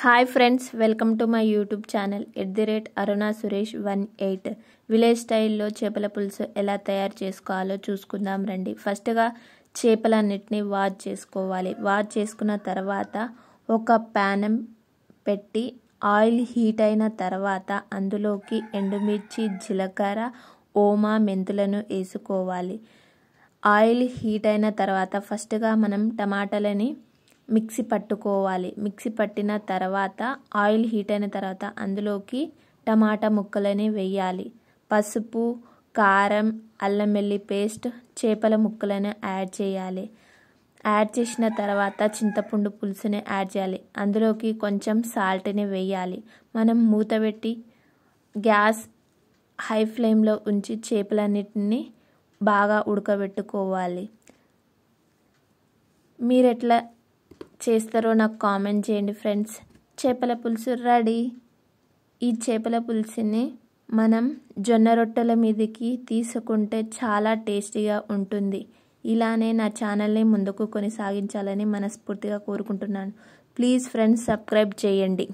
hi friends welcome to my YouTube channel at the rate Aruna Suresh one eight village స్టైల్లో చేపల పులుసు ఎలా తయారు చేసుకోవాలో చూసుకుందాం రండి ఫస్ట్గా చేపలన్నిటిని వాష్ చేసుకోవాలి వాష్ చేసుకున్న తర్వాత ఒక ప్యానం పెట్టి ఆయిల్ హీట్ అయిన తర్వాత అందులోకి ఎండుమిర్చి జీలకర్ర ఓమా మెంతులను వేసుకోవాలి ఆయిల్ హీట్ అయిన తర్వాత ఫస్ట్గా మనం టమాటాలని మిక్సీ పట్టుకోవాలి మిక్సీ పట్టిన తర్వాత ఆయిల్ హీట్ అయిన తర్వాత అందులోకి టమాటా ముక్కలని వేయాలి పసుపు కారం అల్లం వెల్లి పేస్ట్ చేపల ముక్కలను యాడ్ చేయాలి యాడ్ చేసిన తర్వాత చింతపండు పులుసుని యాడ్ చేయాలి అందులోకి కొంచెం సాల్ట్ని వేయాలి మనం మూత పెట్టి గ్యాస్ హై ఫ్లేమ్లో ఉంచి చేపలన్నిటిని బాగా ఉడకబెట్టుకోవాలి మీరు ఎట్లా చేస్తారో నాకు కామెంట్ చేయండి ఫ్రెండ్స్ చేపల పులుసు రెడీ ఈ చేపల పులుసుని మనం జొన్న రొట్టెల మీదకి తీసుకుంటే చాలా టేస్టీగా ఉంటుంది ఇలానే నా ఛానల్ని ముందుకు కొనసాగించాలని మనస్ఫూర్తిగా కోరుకుంటున్నాను ప్లీజ్ ఫ్రెండ్స్ సబ్స్క్రైబ్ చేయండి